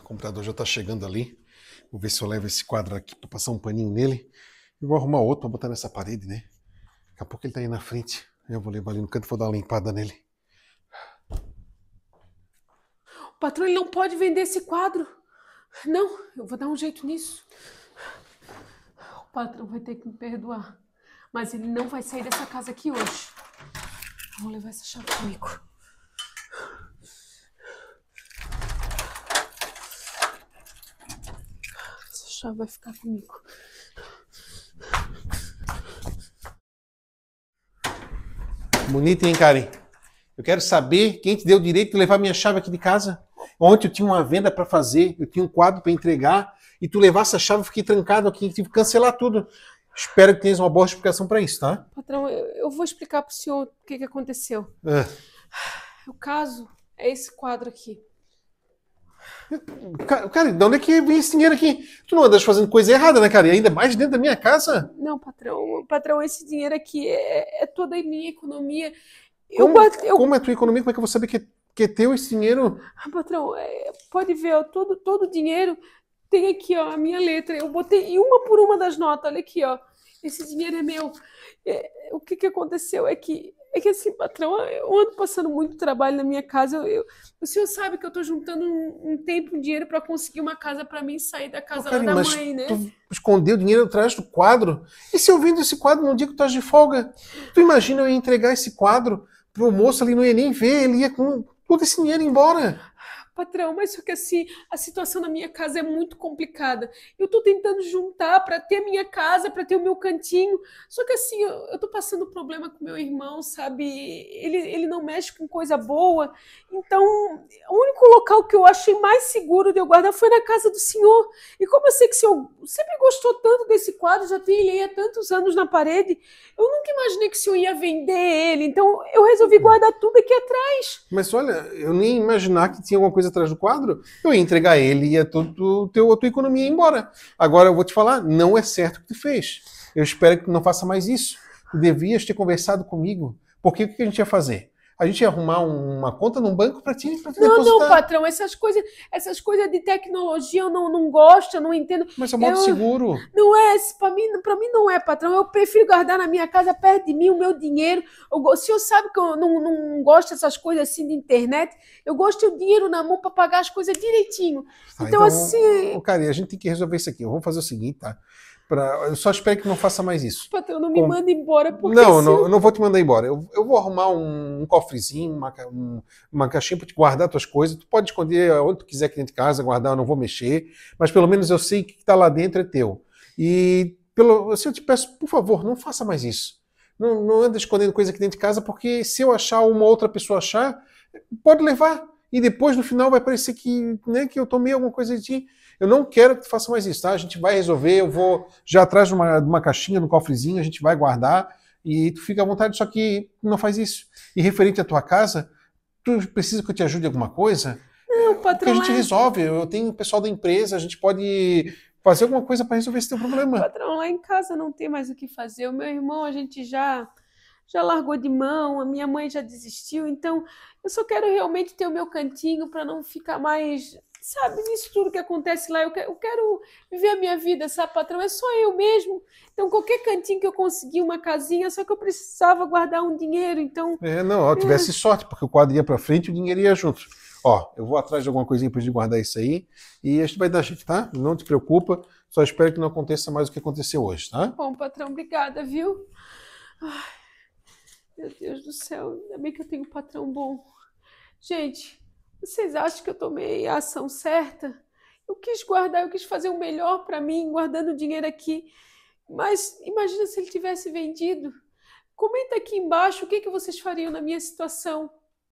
O computador já está chegando ali. Vou ver se eu levo esse quadro aqui para passar um paninho nele. E vou arrumar outro para botar nessa parede, né? Daqui a pouco ele está aí na frente. Eu vou levar ali no canto e vou dar uma limpada nele. O patrão ele não pode vender esse quadro. Não, eu vou dar um jeito nisso. O patrão vai ter que me perdoar. Mas ele não vai sair dessa casa aqui hoje. Vou levar essa chave comigo. chave vai ficar comigo. Bonito, hein, Karen? Eu quero saber quem te deu o direito de levar minha chave aqui de casa. Ontem eu tinha uma venda para fazer, eu tinha um quadro para entregar, e tu levasse a chave, eu fiquei trancado aqui, tive que cancelar tudo. Espero que tenhas uma boa explicação para isso, tá? Patrão, eu, vou explicar para o senhor o que, que aconteceu. Ah. O caso é esse quadro aqui. Cara, cara, de onde é que vem esse dinheiro aqui? Tu não andas fazendo coisa errada, né, cara? E ainda mais dentro da minha casa? Não, patrão. Patrão, esse dinheiro aqui é, é toda a minha economia. Como, eu, eu... como é a tua economia? Como é que eu vou saber que, que é teu esse dinheiro? Ah, patrão, é, pode ver, ó, todo, todo o dinheiro tem aqui, ó, a minha letra. Eu botei e uma por uma das notas, olha aqui, ó esse dinheiro é meu. É, o que, que aconteceu é que é que assim, patrão, eu ando passando muito trabalho na minha casa. Eu, eu, o senhor sabe que eu estou juntando um, um, tempo, um dinheiro para conseguir uma casa para mim sair da casa da mãe, né? Tu escondeu o dinheiro atrás do quadro? E se eu vendo esse quadro no dia que tu estás de folga? Tu imagina eu entregar esse quadro pro moço ali, não ia nem ver, ele ia com todo esse dinheiro embora patrão, mas só que assim, a situação na minha casa é muito complicada. Eu estou tentando juntar para ter a minha casa, para ter o meu cantinho. Só que assim, eu, estou passando problema com meu irmão, sabe? Ele, ele não mexe com coisa boa. Então, o único local que eu achei mais seguro de eu guardar foi na casa do senhor. E como eu sei que o senhor sempre gostou tanto desse quadro, já tem ele aí há tantos anos na parede, eu nunca imaginei que o senhor ia vender ele. Então, eu resolvi uhum. guardar tudo aqui atrás. Mas olha, eu nem imaginar que tinha alguma coisa atrás do quadro, eu ia entregar ele e a, tu, teu, a tua economia ia embora. Agora eu vou te falar, não é certo o que tu fez. Eu espero que tu não faça mais isso. Tu devias ter conversado comigo. Porque o que a gente ia fazer? a gente ia arrumar uma conta num banco para ti? pra te Não, depositar. não, patrão, essas coisas, essas coisas de tecnologia eu não, não gosto, eu não entendo. Mas é um modo eu, seguro. Não é, para mim, para mim não é, patrão. Eu prefiro guardar na minha casa perto de mim o meu dinheiro. Eu, o senhor sabe que eu não, não gosto dessas coisas assim de internet. Eu gosto de dinheiro na mão para pagar as coisas direitinho. Ah, então, então, assim, cara, a gente tem que resolver isso aqui. Eu vou fazer o seguinte, tá? Pra... Eu só espero que não faça mais isso. Patrão, não me Com... manda embora. por não, não, eu não vou te mandar embora. Eu, eu vou arrumar um, um cofrezinho, uma, um, uma caixinha para te guardar tuas coisas. Tu pode esconder onde tu quiser aqui dentro de casa, guardar, eu não vou mexer. Mas pelo menos eu sei que o que está lá dentro é teu. E pelo, assim, eu te peço, por favor, não faça mais isso. Não, não anda escondendo coisa aqui dentro de casa, porque se eu achar uma outra pessoa achar, pode levar. E depois, no final, vai parecer que, né, que eu tomei alguma coisa de ti. Eu não quero que tu faça mais isso, tá? A gente vai resolver, eu vou já atrás de uma, uma caixinha, no cofrezinho, a gente vai guardar e tu fica à vontade, só que não faz isso. E referente à tua casa, tu precisa que eu te ajude em alguma coisa? Não, patrão. Porque a gente é. resolve. Eu tenho o pessoal da empresa, a gente pode fazer alguma coisa para resolver esse teu problema. Patrão, lá em casa não tem mais o que fazer. O meu irmão, a gente já já largou de mão, a minha mãe já desistiu, então eu só quero realmente ter o meu cantinho para não ficar mais sabe, nisso tudo que acontece lá, eu quero, eu quero viver a minha vida, sabe, patrão? É só eu mesmo. Então, qualquer cantinho que eu conseguir uma casinha, só que eu precisava guardar um dinheiro, então... É, não, eu tivesse é. sorte, porque o quadro ia para frente e o dinheiro ia junto. Ó, eu vou atrás de alguma coisinha para gente guardar isso aí e isso vai dar jeito, tá? Não te preocupa, só espero que não aconteça mais o que aconteceu hoje, tá? Bom, patrão, obrigada, viu? Ai, meu Deus do céu, ainda bem que eu tenho um patrão bom. Gente, vocês acham que eu tomei a ação certa? Eu quis guardar, eu quis fazer o melhor para mim, guardando dinheiro aqui. Mas imagina se ele tivesse vendido. Comenta aqui embaixo o que, que vocês fariam na minha situação.